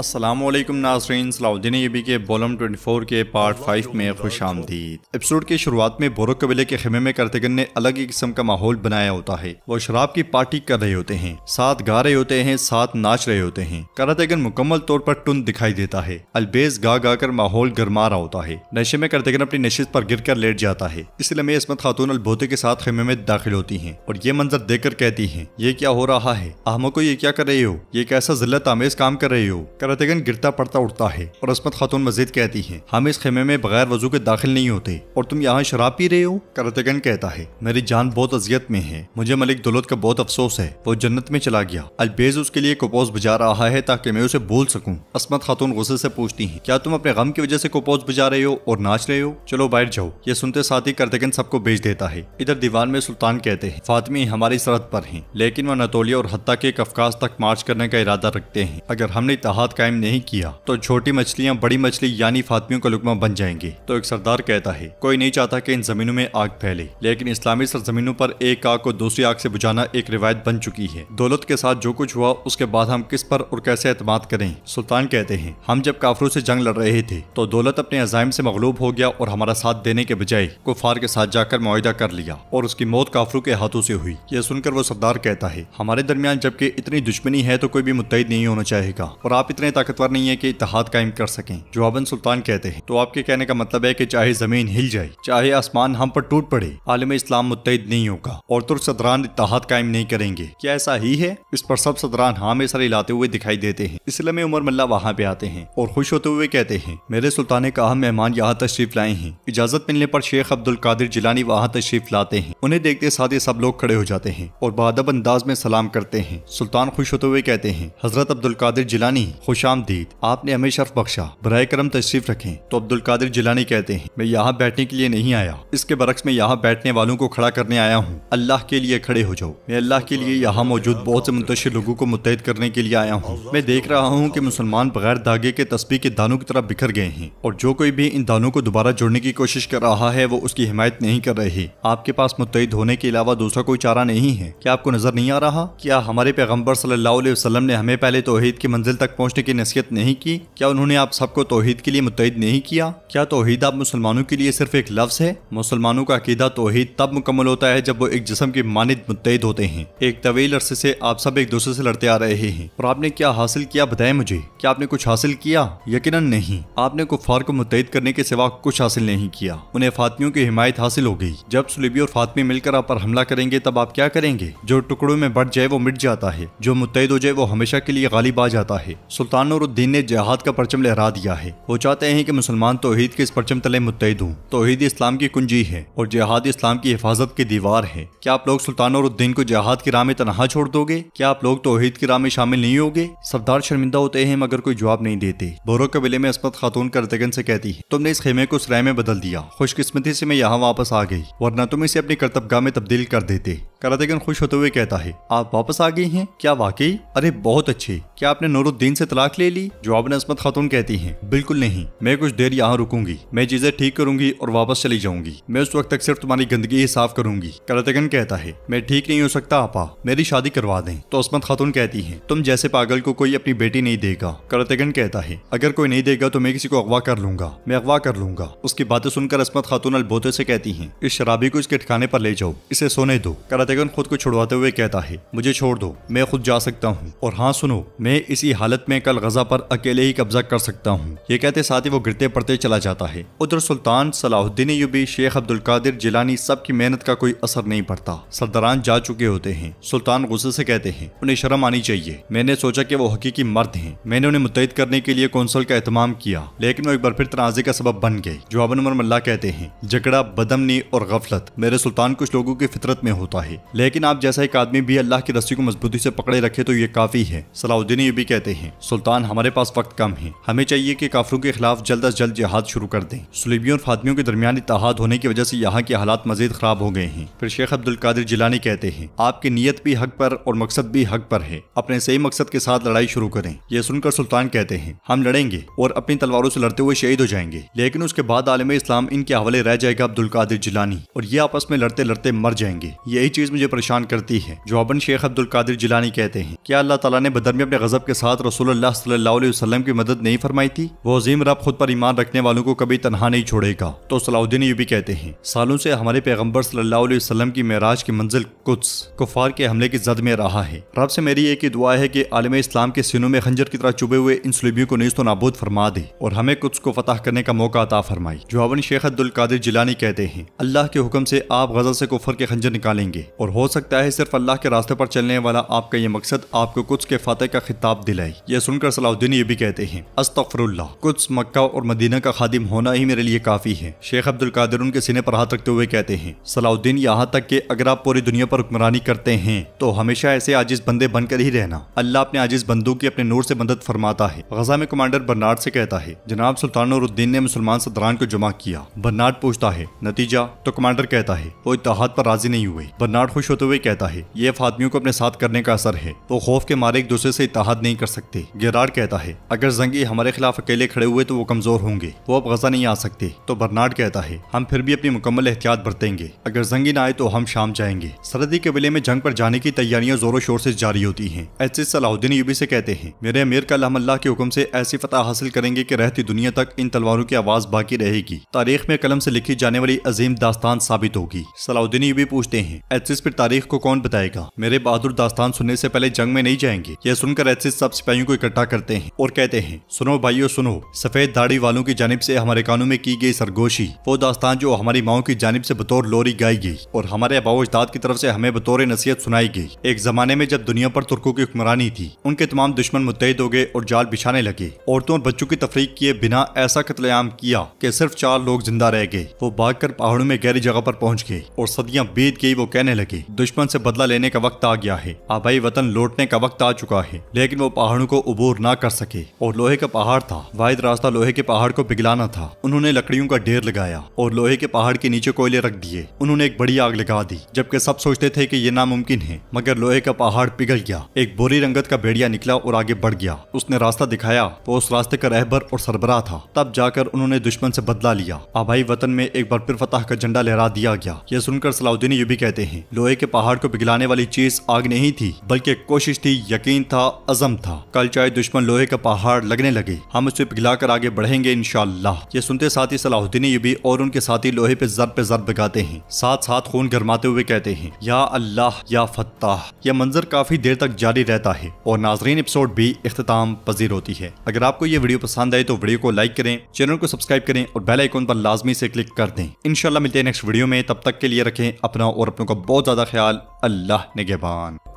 असलम नाजरीन सलाउद्दीन ईबी के बोलम 24 के पार्ट 5 में खुश आमदीद एपिसोड की शुरुआत में बोरो कबीले के खेमे में करतगन ने अलग ही किस्म का माहौल बनाया होता है वो शराब की पार्टी कर रहे होते हैं साथ गा रहे होते हैं साथ नाच रहे होते हैं करतगन मुकम्मल तौर पर टुन दिखाई देता है अलबेज गा गा कर माहौल गरमा रहा होता है नशे में करतगन अपनी नशे पर गिर कर लेट जाता है इसलिए मैं इसमत खातून अलबोते के साथ खेमे में दाखिल होती है और ये मंजर देख कर कहती है ये क्या हो रहा है आहमो को ये क्या कर रहे हो ये कैसा जिल्लत आमेज काम कर रहे हो करातेगन गिरता पड़ता उठता है और असमत खातून मजीद कहती है हम इस खेमे में बगैर वजू के दाखिल नहीं होते और तुम यहाँ शराब पी रहे हो करातेगन कहता है मेरी जान बहुत अजियत में है मुझे मलिक दौलत का बहुत अफसोस है वो जन्नत में चला गया अलबेज उसके लिए कुपोज बजा रहा है ताकि मैं उसे भूल सकूँ असमत खातून गुस्से से पूछती है क्या तुम अपने गम की वजह से कुपोज बजा रहे हो और नाच रहे हो चलो बैठ जाओ ये सुनते साथ ही करतगन सबको बेच देता है इधर दीवान में सुल्तान कहते हैं फातमी हमारी सरहद पर है लेकिन वह नतोलिया और हत्या के कफकाज तक मार्च करने का इरादा रखते हैं अगर हमने इतिहाद कायम नहीं किया तो छोटी मछलियाँ बड़ी मछली यानी फातमियों का लुकमा बन जाएंगी तो एक सरदार कहता है कोई नहीं चाहता कि इन जमीनों में आग फैले लेकिन इस्लामी सरजमीनों पर एक आग को दूसरी आग से बुझाना एक रिवायत बन चुकी है दौलत के साथ जो कुछ हुआ उसके बाद हम किस पर और कैसे एतम करें सुल्तान कहते हैं हम जब काफरों से जंग लड़ रहे थे तो दौलत अपने अजायम से मगलूब हो गया और हमारा साथ देने के बजाय कुफार के साथ जाकर मुआदा कर लिया और उसकी मौत काफरों के हाथों से हुई यह सुनकर वो सरदार कहता है हमारे दरमियान जबकि इतनी दुश्मनी है तो कोई भी मुतहद नहीं होना चाहेगा और आप इतने इतने ताकतवर नहीं है कि इतिहाद कायम कर सकें जवाबन सुल्तान कहते हैं तो आपके कहने का मतलब है कि चाहे जमीन हिल जाए चाहे आसमान हम पर टूट पड़े आलम इस्लाम मुतहद नहीं होगा और तुर्क सदरान इतिहाद कायम नहीं करेंगे क्या ऐसा ही है इस पर सब सदरान हामे सर हिलाते हुए दिखाई देते हैं इसलिए उमर मल्ला वहाँ पे आते हैं और खुश होते हुए कहते हैं मेरे सुल्तान का अहम मेहमान यहाँ तशरीफ लाए हैं इजाजत मिलने पर शेख अब्दुल कादिर जिलानी वहाँ तशरीफ लाते हैं उन्हें देखते साथ ही सब लोग खड़े हो जाते हैं और बादब अंदाज में सलाम करते हैं सुल्तान खुश होते हुए कहते हैं हजरत अब्दुल कादिर जिलानी खुश खुश आमदीद आपने हमें शर्फ बख्शा बर करम तशरीफ रखें तो अब्दुल कादिर जिलानी कहते हैं मैं यहाँ बैठने के लिए नहीं आया इसके बरक्स में यहाँ बैठने वालों को खड़ा करने आया हूँ अल्लाह के लिए खड़े हो जाओ मैं अल्लाह के लिए यहाँ मौजूद बहुत से मुंतशिर लोगों को मुतहद करने के लिए आया हूँ मैं देख रहा हूँ की मुसलमान बगैर धागे के तस्वीर के दानों की तरफ बिखर गए हैं और जो कोई भी इन दानों को दोबारा जोड़ने की कोशिश कर रहा है वो उसकी हिमायत नहीं कर रहे आपके पास मुतहद होने के अलावा दूसरा कोई चारा नहीं है क्या आपको नजर नहीं आ रहा क्या हमारे पैगम्बर सल्ला वसलम ने हमें पहले तोहहीद की मंजिल तक पहुँच पहुँचने की नसीहत नहीं की क्या उन्होंने आप सबको तोहहीद के लिए मुतहद नहीं किया क्या तोहहीद आप मुसलमानों के लिए सिर्फ एक लफ्ज़ है मुसलमानों का अकीदा तोहहीद तब मुकम्मल होता है जब वो एक जिसम के मानद मुतहद होते हैं एक तवील अरसे से आप सब एक दूसरे से लड़ते आ रहे हैं और आपने क्या हासिल किया बताए मुझे क्या आपने कुछ हासिल किया यकीन नहीं आपने कुफार को मुतहद करने के सिवा कुछ हासिल नहीं किया उन्हें फातमियों की हिमायत हासिल हो गई जब सुलेबी और फातमी मिलकर आप पर हमला करेंगे तब आप क्या करेंगे जो टुकड़ों में बढ़ जाए वो मिट जाता है जो मुतहद हो जाए वो हमेशा के लिए गालिब आ जाता है सुल्तान नूरुद्दीन ने जहाद का परचम लहरा दिया है वो चाहते हैं कि मुसलमान तोहहीद के इस परचम तले मुतहद हूँ तोहहीद इस्लाम की कुंजी है और जहाद इस्लाम की हिफाजत की दीवार है क्या आप लोग सुल्तान नूरुद्दीन को जहाद की राह में तनहा छोड़ दोगे क्या आप लोग तोहहीद की राह में शामिल नहीं होगे सरदार शर्मिंदा होते हैं मगर कोई जवाब नहीं देते बोरो कबीले में असमत खातून करतगन से कहती है तुमने इस खेमे को उस में बदल दिया खुशकिस्मती से मैं यहाँ वापस आ गई वरना तुम इसे अपनी कर्तबगा में तब्दील कर देते करातेगन खुश होते हुए कहता है आप वापस आ गई हैं क्या वाकई अरे बहुत अच्छे क्या आपने नूरुद्दीन से तलाक ले ली जवाब नस्मत खातून कहती है बिल्कुल नहीं मैं कुछ देर यहाँ रुकूंगी मैं चीजें ठीक करूंगी और वापस चली जाऊंगी मैं उस वक्त तक सिर्फ तुम्हारी गंदगी ही साफ करूंगी करातेगन कहता है मैं ठीक नहीं हो सकता आपा मेरी शादी करवा दें तो असमत खातून कहती है तुम जैसे पागल को कोई अपनी बेटी नहीं देगा करातेगन कहता है अगर कोई नहीं देगा तो मैं किसी को अगवा कर लूंगा मैं अगवा कर लूंगा उसकी बातें सुनकर असमत खातून अलबोते से कहती है इस शराबी को इसके ठिकाने पर ले जाओ इसे सोने दो करत फतेहगन खुद को छुड़वाते हुए कहता है मुझे छोड़ दो मैं खुद जा सकता हूँ और हाँ सुनो मैं इसी हालत में कल गजा पर अकेले ही कब्जा कर सकता हूँ ये कहते साथ ही वो गिरते पड़ते चला जाता है उधर Sultan Salahuddin Ayubi Sheikh Abdul Qadir Jilani सबकी मेहनत का कोई असर नहीं पड़ता सरदरान जा चुके होते हैं सुल्तान गुस्से से कहते हैं उन्हें शर्म आनी चाहिए मैंने सोचा कि वो हकीकी मर्द हैं मैंने उन्हें मुतहद करने के लिए कौंसल का एहतमाम किया लेकिन वो एक बार फिर तनाजे का सबब बन गए जवाबन उमर मल्ला कहते हैं झगड़ा बदमनी और गफलत मेरे सुल्तान कुछ लोगों की फितरत में होता है लेकिन आप जैसा एक आदमी भी अल्लाह की रस्सी को मजबूती से पकड़े रखे तो ये काफी है सलाउद्दीन ये भी कहते हैं सुल्तान हमारे पास वक्त कम है हमें चाहिए कि काफरों के खिलाफ जल्द अज जल्द जहाद शुरू कर दें सुलेबियों और फातमियों के दरमियान इतिहाद होने की वजह से यहाँ के हालात मजीद खराब हो गए हैं फिर शेख अब्दुल कादिर जिलानी कहते हैं आपकी नीयत भी हक पर और मकसद भी हक पर है अपने सही मकसद के साथ लड़ाई शुरू करें यह सुनकर सुल्तान कहते हैं हम लड़ेंगे और अपनी तलवारों से लड़ते हुए शहीद हो जाएंगे लेकिन उसके बाद आलम इस्लाम इनके हवाले रह जाएगा अब्दुल कादिर जिलानी और ये आपस में लड़ते लड़ते मर जाएंगे यही चीज चीज़ मुझे परेशान करती है जवाबन शेख अब्दुल कादिर जिलानी कहते हैं क्या अल्लाह तला ने में अपने गजब के साथ रसूल सल्लाम की मदद नहीं फरमाई थी वो अजीम रब खुद पर ईमान रखने वालों को कभी तनहा नहीं छोड़ेगा तो सलाउद्दीन भी कहते हैं सालों से हमारे पैगम्बर सल्लाम की महराज की मंजिल कुछ कुफार के हमले की जद में रहा है रब से मेरी एक ही दुआ है की आलम इस्लाम के सीनों में खंजर की तरह चुपे हुए इन सलूबियों को नीज तो नाबूद फरमा दे और हमें कुछ को फतह करने का मौका अता फरमाई जवाबन शेख अब्दुल कादिर जिलानी कहते हैं अल्लाह के हुक्म से आप गजल से कुफर के खंजर निकालेंगे और हो सकता है सिर्फ अल्लाह के रास्ते पर चलने वाला आपका ये मकसद आपको कुछ के फतेह का खिताब दिलाए यह सुनकर सलाउद्दीन ये भी कहते हैं अस्तफरुल्ला कुछ मक्का और मदीना का खादिम होना ही मेरे लिए काफ़ी है शेख अब्दुल कादिर उनके सीने पर हाथ रखते हुए कहते हैं सलाउद्दीन यहाँ तक के अगर आप पूरी दुनिया पर हुक्मरानी करते हैं तो हमेशा ऐसे आजिज बंदे बनकर ही रहना अल्लाह अपने आजिज बंदू की अपने नूर से मदद फरमाता है गजा में कमांडर बर्नाड से कहता है जनाब सुल्तान नूरुद्दीन ने मुसलमान सदरान को जमा किया बर्नाड पूछता है नतीजा तो कमांडर कहता है वो इतिहाद पर राजी नहीं हुए बर्नाड सम्राट खुश होते हुए कहता है ये आदमियों को अपने साथ करने का असर है तो खौफ के मारे एक दूसरे से इतिहाद नहीं कर सकते गेराड कहता है अगर जंगी हमारे खिलाफ अकेले खड़े हुए तो वो कमजोर होंगे वो अब गजा नहीं आ सकते तो बर्नाड कहता है हम फिर भी अपनी मुकम्मल एहतियात बरतेंगे अगर जंगी न आए तो हम शाम जाएंगे सर्दी के विले में जंग पर जाने की तैयारियां जोरों शोर से जारी होती एच ऐसे सलाहुद्दीन यूबी से कहते हैं मेरे अमीर का अलहमल्ला के हुक्म से ऐसी फतह हासिल करेंगे की रहती दुनिया तक इन तलवारों की आवाज बाकी रहेगी तारीख में कलम से लिखी जाने वाली अजीम दास्तान साबित होगी सलाउद्दीन यूबी पूछते हैं एच एथिस पर तारीख को कौन बताएगा मेरे बहादुर दास्तान सुनने से पहले जंग में नहीं जाएंगे यह सुनकर ऐसे सब सिपाहियों को इकट्ठा करते हैं और कहते हैं सुनो भाइयों सुनो सफेद दाढ़ी वालों की जानब से हमारे कानों में की गई सरगोशी वो दास्तान जो हमारी माओ की जानब से बतौर लोरी गाई गई और हमारे अबाव अजदाद की तरफ से हमें बतौर नसीहत सुनाई गई एक जमाने में जब दुनिया पर तुर्कों की हुक्मरानी थी उनके तमाम दुश्मन मुतहद हो गए और जाल बिछाने लगे औरतों और बच्चों की तफरीक किए बिना ऐसा कतलेआम किया कि सिर्फ चार लोग जिंदा रह गए वो भाग कर पहाड़ों में गहरी जगह पर पहुंच गए और सदियां बीत गई वो कहने लगे लगी दुश्मन से बदला लेने का वक्त आ गया है आबाई वतन लौटने का वक्त आ चुका है लेकिन वो पहाड़ों को उबूर ना कर सके और लोहे का पहाड़ था वाहिद रास्ता लोहे के पहाड़ को पिघलाना था उन्होंने लकड़ियों का ढेर लगाया और लोहे के पहाड़ के नीचे कोयले रख दिए उन्होंने एक बड़ी आग लगा दी जबकि सब सोचते थे की ये नामुमकिन है मगर लोहे का पहाड़ पिघल गया एक बोरी रंगत का भेड़िया निकला और आगे बढ़ गया उसने रास्ता दिखाया वो तो उस रास्ते का रहबर और सरबरा था तब जाकर उन्होंने दुश्मन से बदला लिया आबाई वतन में एक बार फिर फतह का झंडा लहरा दिया गया यह सुनकर सलाउद्दीन भी कहते हैं लोहे के पहाड़ को पिघलाने वाली चीज आग नहीं थी बल्कि कोशिश थी यकीन था अजम था कल चाहे दुश्मन लोहे का पहाड़ लगने लगे हम उसे पिघला कर आगे बढ़ेंगे इनशाला ये सुनते साथ ही सलाहुद्दीन यूबी और उनके साथी लोहे पे जर पे जर बगाते हैं साथ साथ खून गरमाते हुए कहते हैं या अल्लाह या फताह यह मंजर काफी देर तक जारी रहता है और नाजरीन एपिसोड भी अख्ताम पजीर होती है अगर आपको ये वीडियो पसंद आए तो वीडियो को लाइक करें चैनल को सब्सक्राइब करें और बेलाइकोन पर लाजमी से क्लिक कर दें इनशाला मिलते हैं नेक्स्ट वीडियो में तब तक के लिए रखें अपना और अपनों का बहुत बहुत ज़्यादा ख्याल अल्लाह निगेबान